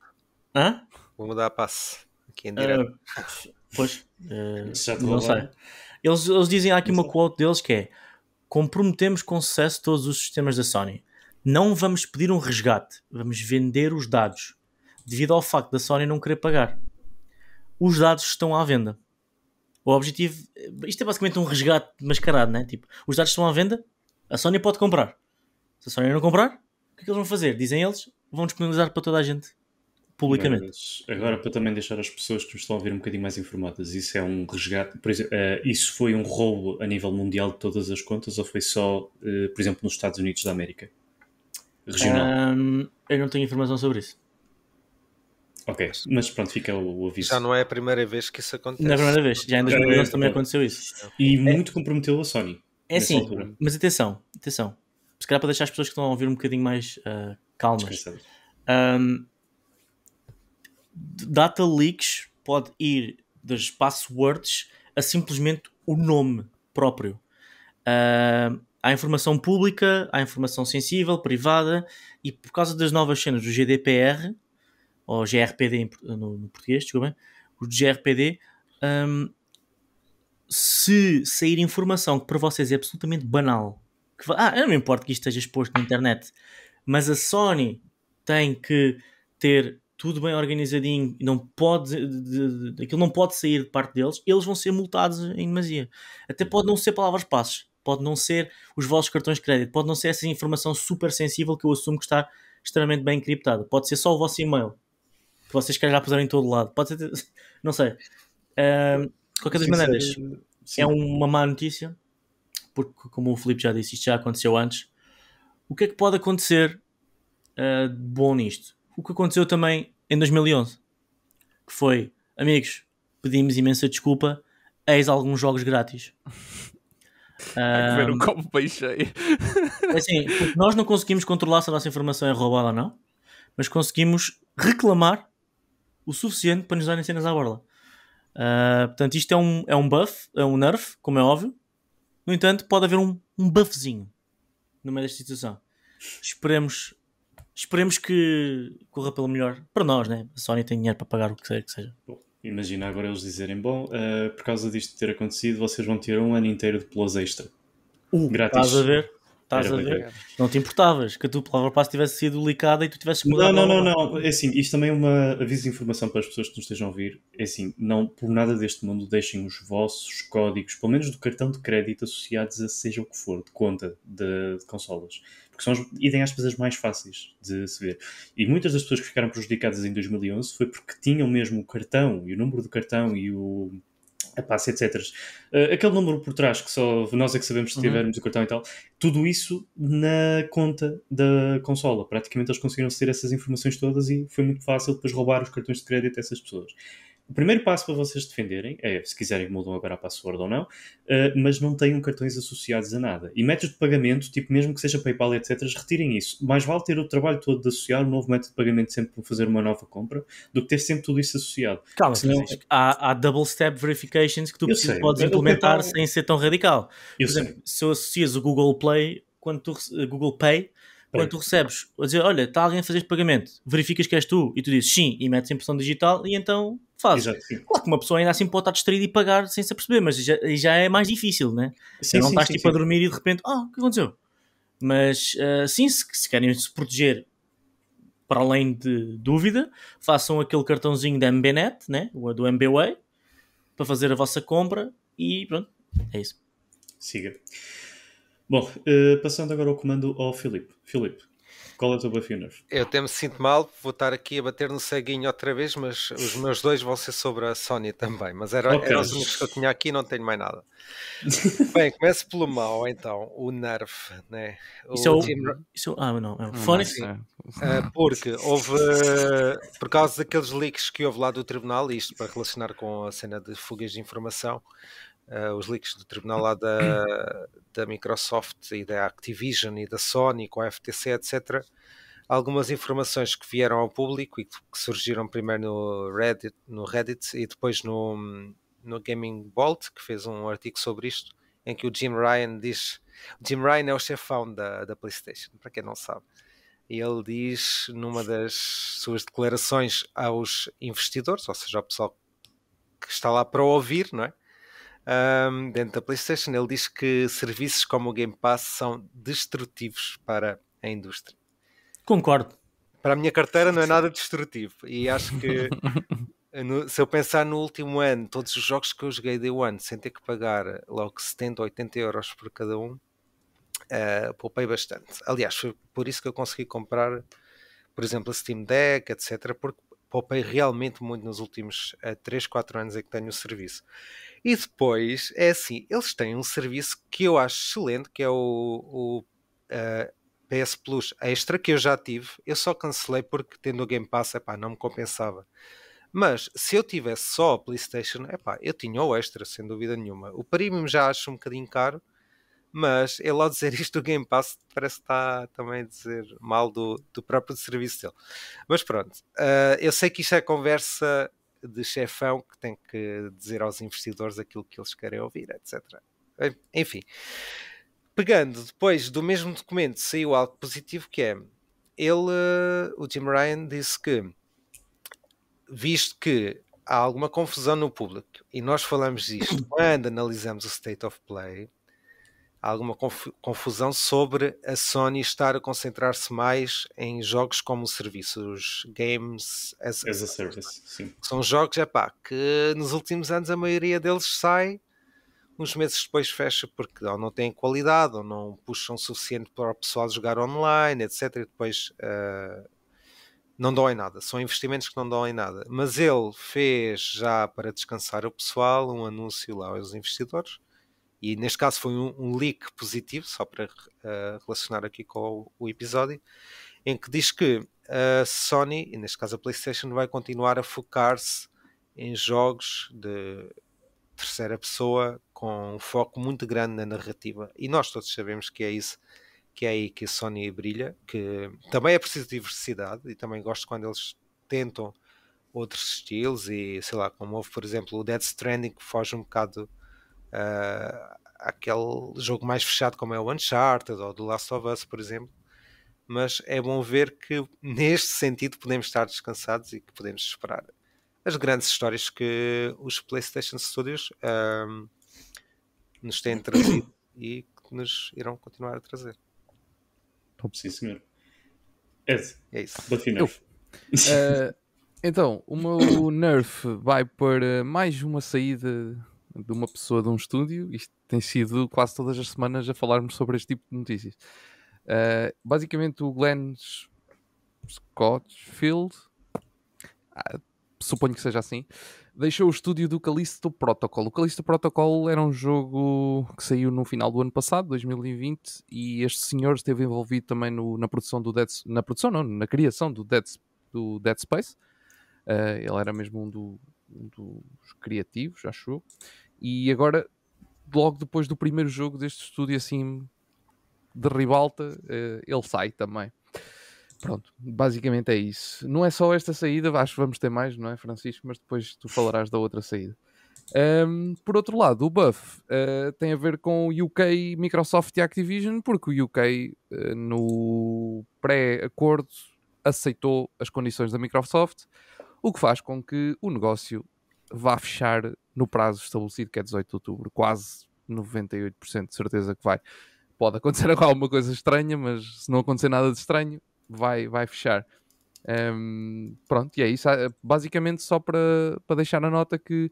Hã? Vou mudar a passo aqui em ah, direto. Uh, pois, uh, não sei. Eles, eles, dizem há aqui uma quote deles que é: comprometemos com sucesso todos os sistemas da Sony. Não vamos pedir um resgate, vamos vender os dados, devido ao facto da Sony não querer pagar. Os dados estão à venda. O objetivo. Isto é basicamente um resgate mascarado, né? Tipo, os dados estão à venda, a Sony pode comprar. Se a Sony não comprar, o que é que eles vão fazer? Dizem eles, vão disponibilizar para toda a gente publicamente. Agora, agora, para também deixar as pessoas que nos estão a ouvir um bocadinho mais informadas, isso é um resgate, por exemplo, uh, isso foi um roubo a nível mundial de todas as contas ou foi só, uh, por exemplo, nos Estados Unidos da América? Regional? Um, eu não tenho informação sobre isso. Ok, mas pronto, fica o, o aviso. Já não é a primeira vez que isso é acontece. Na primeira vez, já em 2011 é, também aconteceu isso. E é. muito comprometeu a Sony. É sim, altura. mas atenção, atenção. Se calhar para deixar as pessoas que estão a ouvir um bocadinho mais uh, calmas. Um, data leaks pode ir das passwords a simplesmente o nome próprio. Uh, há informação pública, há informação sensível, privada, e por causa das novas cenas do GDPR, ou GRPD no, no português, desculpem, o GRPD, um, se sair informação que para vocês é absolutamente banal, que, ah, não me importa que isto esteja exposto na internet, mas a Sony tem que ter tudo bem organizadinho, não pode, de, de, aquilo não pode sair de parte deles, eles vão ser multados em demasia. Até pode não ser palavras passos, pode não ser os vossos cartões de crédito, pode não ser essa informação super sensível que eu assumo que está extremamente bem encriptada, pode ser só o vosso e-mail, que vocês querem já puseram em todo lado, pode ser, não sei. De qualquer das maneiras, é uma má notícia, porque, como o Filipe já disse, isto já aconteceu antes. O que é que pode acontecer uh, de bom nisto? O que aconteceu também em 2011, que foi, amigos, pedimos imensa desculpa, eis alguns jogos grátis. Há é que ver um copo bem cheio. É assim, nós não conseguimos controlar se a nossa informação é roubada ou não, mas conseguimos reclamar o suficiente para nos darem cenas à borla. Uh, portanto, isto é um, é um buff, é um nerf, como é óbvio. No entanto, pode haver um, um buffzinho no meio desta situação. Esperemos, esperemos que corra pelo melhor para nós, né? A Sony tem dinheiro para pagar o que que seja. Bom, imagina agora eles dizerem: Bom, uh, por causa disto ter acontecido, vocês vão ter um ano inteiro de plus extra. Uh, grátis. Estás a ver? Estás é, a ver? Não te importavas que a tua palavra passe tivesse sido licada e tu tivesses Não, não, não, não. É assim, isto também é uma aviso de informação para as pessoas que nos estejam a ouvir. É assim, não, por nada deste mundo deixem os vossos códigos, pelo menos do cartão de crédito, associados a seja o que for, de conta de, de consolas. Porque são, idem aspas, coisas mais fáceis de se ver. E muitas das pessoas que ficaram prejudicadas em 2011 foi porque tinham mesmo o cartão e o número do cartão e o passe, etc. Uh, aquele número por trás que só nós é que sabemos se uhum. tivermos uhum. o cartão e tal, tudo isso na conta da consola. Praticamente eles conseguiram ter essas informações todas e foi muito fácil depois roubar os cartões de crédito a essas pessoas o primeiro passo para vocês defenderem é, se quiserem mudam agora a password ou não, uh, mas não tenham cartões associados a nada. E métodos de pagamento, tipo mesmo que seja PayPal, etc., retirem isso. Mais vale ter o trabalho todo de associar um novo método de pagamento sempre para fazer uma nova compra do que ter sempre tudo isso associado. Calma, Senão, é- há, há, double step verifications que tu precisas, sei, podes implementar PayPal... sem ser tão radical. Por exemplo, sei. se associas o Google Play quando tu, Google Pay quando tu recebes, a dizer, olha, está alguém a fazer este pagamento, verificas que és tu, e tu dizes sim, e metes impressão digital, e então fazes. Exato, claro que uma pessoa ainda assim pode estar distraída e pagar sem se aperceber, mas já, já é mais difícil, né? Sim, não sim, estás tipo a dormir e de repente, ah, oh, o que aconteceu? Mas uh, sim, se, se querem se proteger para além de dúvida, façam aquele cartãozinho da MBNet, né? do MBWay, para fazer a vossa compra e pronto, é isso. Siga. Bom, uh, passando agora o comando ao Filipe. Filipe, qual é o teu desafio nerf? Eu até me sinto mal, vou estar aqui a bater no ceguinho outra vez, mas os meus dois vão ser sobre a Sony também. Mas eram okay. era os únicos que eu tinha aqui não tenho mais nada. Bem, começo pelo mal então, o Nerf, né? O isso, é o, Jim... isso é ah, não, é o Phonics. Ah, porque houve, por causa daqueles leaks que houve lá do tribunal, isto para relacionar com a cena de fugas de informação, Uh, os leaks do tribunal lá da, da Microsoft e da Activision e da Sony com a FTC, etc. Algumas informações que vieram ao público e que surgiram primeiro no Reddit, no Reddit e depois no, no Gaming Bolt, que fez um artigo sobre isto, em que o Jim Ryan diz. Jim Ryan é o chefão da, da PlayStation, para quem não sabe. E ele diz numa das suas declarações aos investidores, ou seja, ao pessoal que está lá para ouvir, não é? um, dentro da PlayStation. Ele diz que serviços como o Game Pass são destrutivos para a indústria. Concordo. Para a minha carteira não é nada destrutivo e acho que no, se eu pensar no último ano, todos os jogos que eu joguei Day One sem ter que pagar logo 70 ou 80 euros por cada um, uh, poupei bastante. Aliás, foi por isso que eu consegui comprar, por exemplo, a Steam Deck, etc., porque poupei realmente muito nos últimos uh, 3, 4 anos em que tenho o serviço. E depois, é assim, eles têm um serviço que eu acho excelente, que é o, o uh, eh, PS Plus Extra, que eu já tive. Eu só cancelei porque tendo o Game Pass, epá, não me compensava. Mas se eu tivesse só a PlayStation, epá, eu tinha o Extra, sem dúvida nenhuma. O Premium já acho um bocadinho caro, mas ele é ao dizer isto do Game Pass parece que está também a dizer mal do, do próprio serviço dele. Mas pronto, uh, eu sei que isto é conversa de chefão que tem que dizer aos investidores aquilo que eles querem ouvir, etc. Enfim, pegando depois do mesmo documento, saiu algo positivo que é ele, o Jim Ryan, disse que visto que há alguma confusão no público e nós falamos disto quando analisamos o State of Play, alguma confusão sobre a Sony estar a concentrar-se mais em jogos como serviço, os games as, as a service. Sim. São jogos epá, que nos últimos anos a maioria deles sai, uns meses depois fecha porque ou não têm qualidade ou não puxam o suficiente para o pessoal jogar online, etc. E depois uh, não dão em nada. São investimentos que não dão em nada. Mas ele fez já para descansar o pessoal um anúncio lá aos investidores e neste caso foi um, um leak positivo, só para uh, relacionar aqui com o, o, episódio, em que diz que a eh, Sony, e neste caso a PlayStation, vai continuar a focar-se em jogos de terceira pessoa com um foco muito grande na narrativa. E nós todos sabemos que é isso, que é aí que a Sony brilha, que também é preciso diversidade e também gosto quando eles tentam outros estilos e sei lá, como houve por exemplo o Dead Stranding que foge um bocado uh, aquele jogo mais fechado como é o Uncharted ou The Last of Us, por exemplo. Mas é bom ver que neste sentido podemos estar descansados e que podemos esperar as grandes histórias que os PlayStation Studios uh, nos têm trazido e que nos irão continuar a trazer. Sim, senhor. É, é isso. Eu, uh, então, o meu Nerf vai para mais uma saída de uma pessoa de um estúdio. Isto tem sido quase todas as semanas a falarmos sobre este tipo de notícias. Uh, basicamente, o Glenn Scottfield, ah, suponho que seja assim, deixou o estúdio do Calisto Protocol. O Calisto Protocol era um jogo que saiu no final do ano passado, 2020, e este senhor esteve envolvido também no, na produção do Dead, na produção não, na criação do Dead, do Dead Space. Uh, ele era mesmo um, do, um, dos criativos, acho eu. E agora, logo depois do primeiro jogo deste estúdio assim de ribalta, eh, ele sai também. Pronto, basicamente é isso. Não é só esta saída, acho que vamos ter mais, não é, Francisco? Mas depois tu falarás da outra saída. Um, por outro lado, o buff uh, tem a ver com o UK, Microsoft e Activision, porque o UK, uh, eh, no pré-acordo, aceitou as condições da Microsoft, o que faz com que o negócio vá fechar no prazo estabelecido, que é 18 de outubro, quase 98% de certeza que vai. Pode acontecer alguma coisa estranha, mas se não acontecer nada de estranho, vai, vai fechar. Um, pronto, e é isso. Ah, basicamente, só para, para deixar a nota que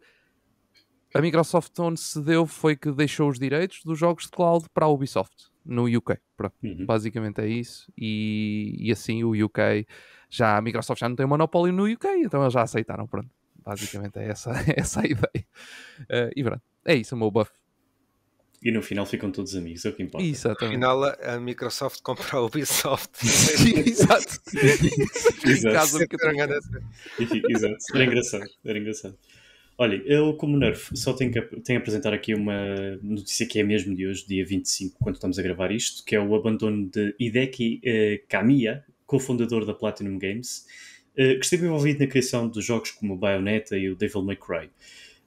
a Microsoft onde cedeu foi que deixou os direitos dos jogos de cloud para a Ubisoft no UK. Pronto, uhum. basicamente é isso. E, e assim o UK já a Microsoft já não tem monopólio no UK, então eles já aceitaram. Pronto, Basicamente é essa, é essa a ideia. Uh, e pronto, é isso o meu buff. E no final ficam todos amigos, é o que importa. Exatamente. No final a Microsoft compra a Ubisoft. Exato. É exato. Era engraçado. Era engraçado. Olha, eu como nerf só tenho que tenho a apresentar aqui uma notícia que é mesmo de hoje, dia 25, quando estamos a gravar isto, que é o abandono de Hideki eh, Kamiya, cofundador da Platinum Games, eh, que esteve envolvido na criação de jogos como o Bayonetta e o Devil May Cry.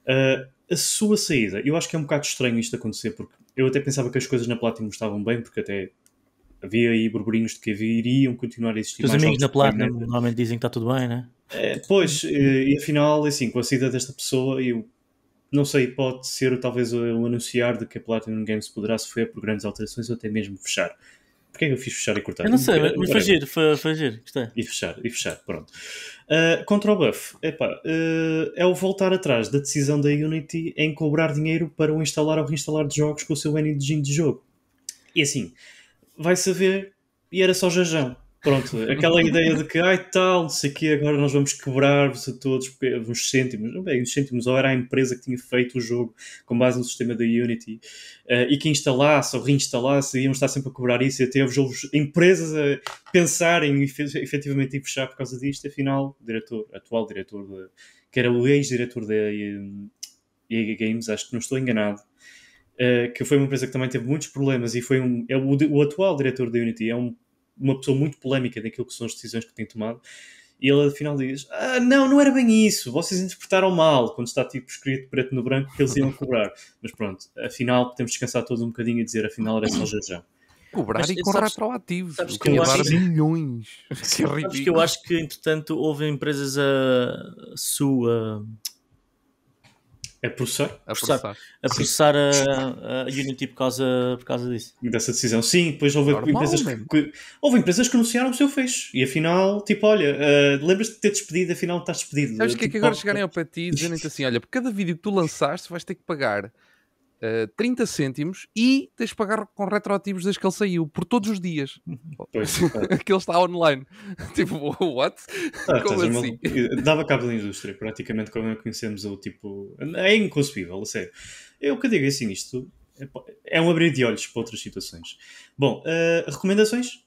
Eh, a sua saída, eu acho que é um bocado estranho isto acontecer, porque eu até pensava que as coisas na Platinum estavam bem, porque até havia aí burburinhos de que iriam continuar a existir. Os amigos na Platinum normalmente dizem que está tudo bem, né? É, pois, eh, e afinal, é assim, com a saída desta pessoa, eu não sei, pode ser talvez o anunciar de que a Platinum Games poderá sofrer por grandes alterações ou até mesmo fechar. Porquê que eu fiz fechar e cortar? Eu não sei, mas, mas fazer, fugir, gostei. E fechar, e fechar, pronto. Uh, contra o buff, epá, uh, é o voltar atrás da decisão da Unity em cobrar dinheiro para o instalar ou reinstalar de jogos com o seu engine de jogo. E assim, vai se ver e era só jajão Pronto, aquela ideia de que, ai tal, não sei agora nós vamos quebrar-vos a todos uns cêntimos. Bem, uns cêntimos, ou era a empresa que tinha feito o jogo com base no sistema da Unity uh, e que instalasse ou reinstalasse, iam estar sempre a cobrar isso e até houve empresas a pensarem efetivamente em fechar por causa disto. Afinal, o diretor, atual diretor, de, que era o ex-diretor da EA Games, acho que não estou enganado, uh, que foi uma empresa que também teve muitos problemas e foi um. É o, o atual diretor da Unity é um uma pessoa muito polémica daquilo que são as decisões que tem tomado. E ele afinal diz: Ah, não, não era bem isso, vocês interpretaram mal quando está tipo escrito preto no branco que eles iam cobrar. Mas pronto, afinal podemos descansar todos um bocadinho e dizer: afinal era só já. Cobrar Mas, e com sabes, retroativos, que acho... milhões. Sabes que eu acho que, entretanto, houve empresas a sua é processar? A processar. A processar a, a, Unity por causa, por causa disso. Dessa decisão. Sim, depois houve Normal, empresas que, houve empresas que anunciaram o seu fecho. E afinal, tipo, olha, uh, lembras-te de ter despedido, afinal estás despedido. Sabes o que é que tipo, agora chegarem ao para ti e dizerem-te assim: olha, por cada vídeo que tu lançaste vais ter que pagar uh, eh, 30 cêntimos e tens de pagar com retroativos desde que ele saiu, por todos os dias. Pois, é. que ele está online. tipo, what? Ah, Como assim? Uma... Dava cabo da indústria, praticamente, como conhecemos o tipo. É inconcebível, a sério. Eu que digo é assim, isto é, é um abrir de olhos para outras situações. Bom, uh, recomendações?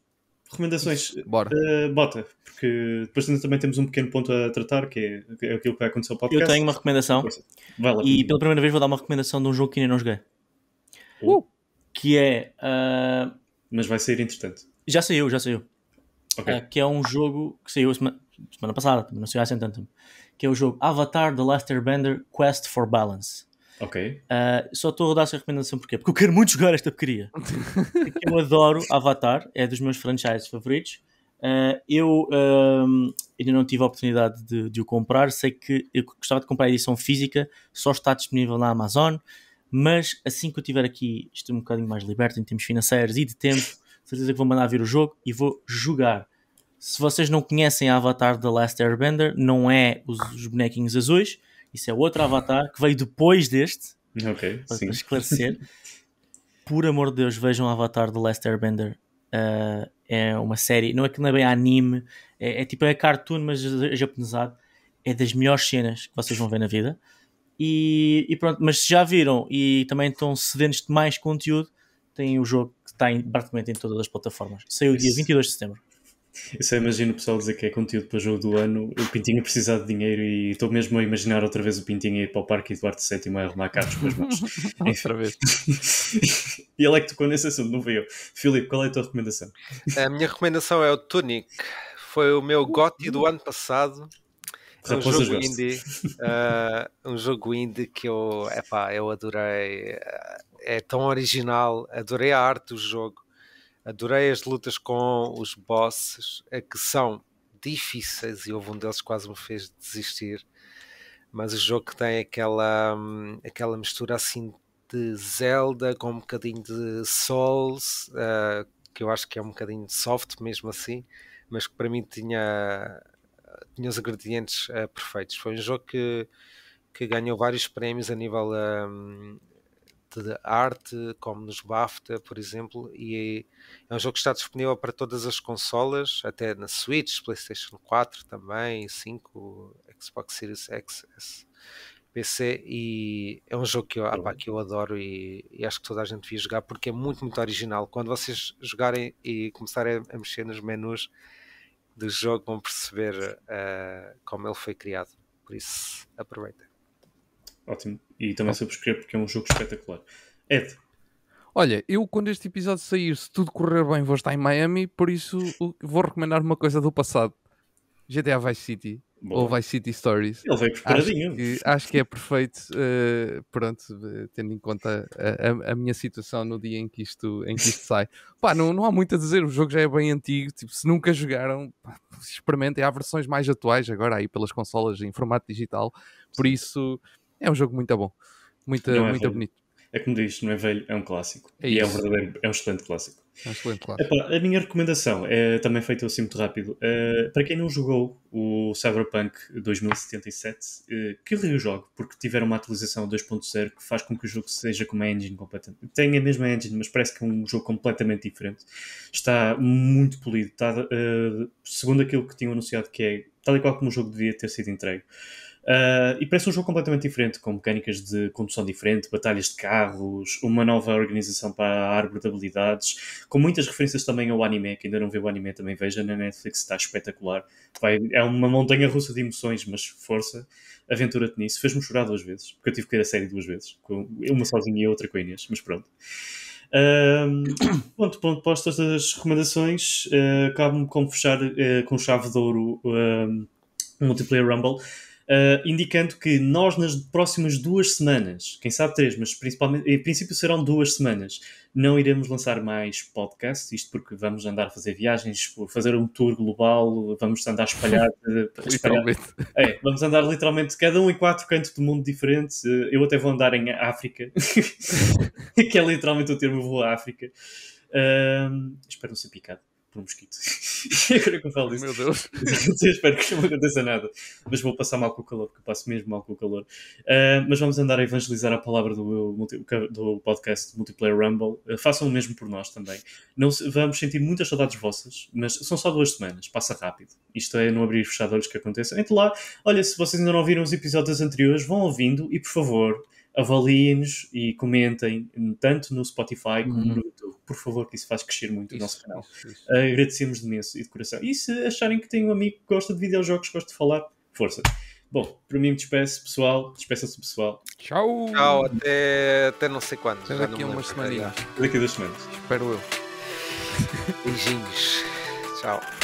Recomendações. bora. Uh, bota, porque depois também temos um pequeno ponto a tratar, que é, é aquilo que vai acontecer ao podcast. Eu tenho uma recomendação. Vai lá, e pela primeira vez vou dar uma recomendação de um jogo que ainda não joguei. Uh. uh. Que é. Uh... Mas vai sair interessante. Já saiu, já saiu. Okay. Uh, que é um jogo que saiu semana, semana passada, não saiu há tanto tempo. Que é o jogo Avatar The Last Airbender Quest for Balance. Ok. Uh, só estou a dar essa recomendação porquê? Porque eu quero muito jogar esta porcaria. eu adoro Avatar, é dos meus franchises favoritos. Uh, eu um, ainda não tive a oportunidade de, de, o comprar. Sei que eu gostava de comprar a edição física, só está disponível na Amazon. Mas assim que eu tiver aqui, estou é um bocadinho mais liberto em termos financeiros e de tempo, certeza que vou mandar vir o jogo e vou jogar. Se vocês não conhecem Avatar The Last Airbender, não é os, os bonequinhos azuis, isso é outro Avatar que veio depois deste. Ok, para, sim. Para esclarecer. Por amor de Deus, vejam o Avatar de Last Airbender. Uh, é uma série, não é que não é bem anime, é, é tipo é cartoon, mas é japonesado. É das melhores cenas que vocês vão ver na vida. E, e, pronto, mas se já viram e também estão sedentos de mais conteúdo, tem o jogo que está em, praticamente em todas as plataformas. Saiu Isso. dia 22 de setembro. Eu só imagino o pessoal dizer que é conteúdo para o jogo do ano. O Pintinho a precisar de dinheiro e estou mesmo a imaginar outra vez o Pintinho a ir para o Parque Eduardo VII a arrumar carros com as mãos. outra vez. e ele é que tocou nesse assunto, não foi eu. Filipe, qual é a tua recomendação? A minha recomendação é o Tunic. Foi o meu gote do ano passado. É um jogo indie. Uh, um jogo indie que eu, epá, eu adorei. É tão original. Adorei a arte do jogo. Adorei as lutas com os bosses, é que são difíceis e houve um deles que quase me fez desistir. Mas o jogo que tem aquela, hum, aquela mistura assim de Zelda com um bocadinho de Souls, uh, que eu acho que é um bocadinho soft mesmo assim, mas que para mim tinha, tinha os ingredientes uh, perfeitos. Foi um jogo que, que ganhou vários prémios a nível hum, de arte, como nos BAFTA, por exemplo, e é um jogo que está disponível para todas as consolas, até na Switch, PlayStation 4 também, 5, Xbox Series X, PC, e é um jogo que eu, apá, ah, que eu adoro e, e, acho que toda a gente devia jogar porque é muito, muito original. Quando vocês jogarem e começarem a mexer nos menus do jogo, vão perceber uh, como ele foi criado. Por isso, aproveitem. Ótimo. E também ah. subscrevo porque é um jogo espetacular. Ed. Olha, eu quando este episódio sair, se tudo correr bem, vou estar em Miami, por isso vou recomendar uma coisa do passado. GTA Vice City. Ou Vice City Stories. Ele veio preparadinho. Acho que, acho que é perfeito, uh, pronto, eh, tendo em conta a, a, a, minha situação no dia em que isto, em que isto sai. Pá, não, não há muito a dizer, o jogo já é bem antigo, tipo, se nunca jogaram, pá, experimentem. Há versões mais atuais agora aí pelas consolas em formato digital, por isso... Sim é um jogo muito bom, muito, é muito bonito. É como diz, não é velho, é um clássico. É e é um verdadeiro, é um excelente clássico. É um excelente clássico. Epá, a minha recomendação é também feita assim muito rápido. Uh, para quem não jogou o Cyberpunk 2077, uh, eh, que jogo porque tiveram uma atualização 2.0 que faz com que o jogo seja com uma engine completamente. Tem a mesma engine, mas parece que é um jogo completamente diferente. Está muito polido, está, uh, segundo aquilo que tinham anunciado, que é tal e qual como o jogo devia ter sido entregue. Uh, e parece um jogo completamente diferente, com mecânicas de condução diferente, batalhas de carros, uma nova organização para a árvore de habilidades, com muitas referências também ao anime. Quem ainda não viu o anime também veja na Netflix, está espetacular. Vai, é uma montanha russa de emoções, mas força, aventura-te nisso. Fez-me chorar duas vezes, porque eu tive que ir a série duas vezes, uma sozinha e outra com a Inês, mas pronto. Um, ponto, ponto, postas as recomendações, uh, cabe-me com fechar uh, com chave de ouro um, o Multiplayer Rumble uh, indicando que nós, nas próximas duas semanas, quem sabe três, mas principalmente, em princípio serão duas semanas, não iremos lançar mais podcast, isto porque vamos andar a fazer viagens, fazer um tour global, vamos andar a espalhar. espalhar é, vamos andar literalmente cada um em quatro cantos do mundo diferente. Eh, eu até vou andar em África, que é literalmente o termo vou à África. Uh, espero não ser picado por um mosquito. e agora que eu falo isso. Meu Deus. eu espero que não aconteça nada. Mas vou passar mal com o calor, porque eu passo mesmo mal com o calor. Uh, mas vamos andar a evangelizar a palavra do, do podcast Multiplayer Rumble. Uh, façam o mesmo por nós também. Não, vamos sentir muitas saudades vossas, mas são só duas semanas. Passa rápido. Isto é não abrir e fechar olhos que aconteça. Entre lá, olha, se vocês ainda não ouviram os episódios anteriores, vão ouvindo e, por favor, avaliem-nos e comentem tanto no Spotify como uhum. no YouTube, por favor, que isso faz crescer muito isso, o nosso canal. Isso, isso. Uh, agradecemos imenso e de coração. E se acharem que têm um amigo que gosta de videojogos, gosta de falar, força. Bom, para mim me despeço, pessoal. Despeça-se, pessoal. Tchau. Tchau, até, até não sei quando. Até daqui a umas semana. Daqui a duas semanas. Espero eu. Beijinhos. Tchau.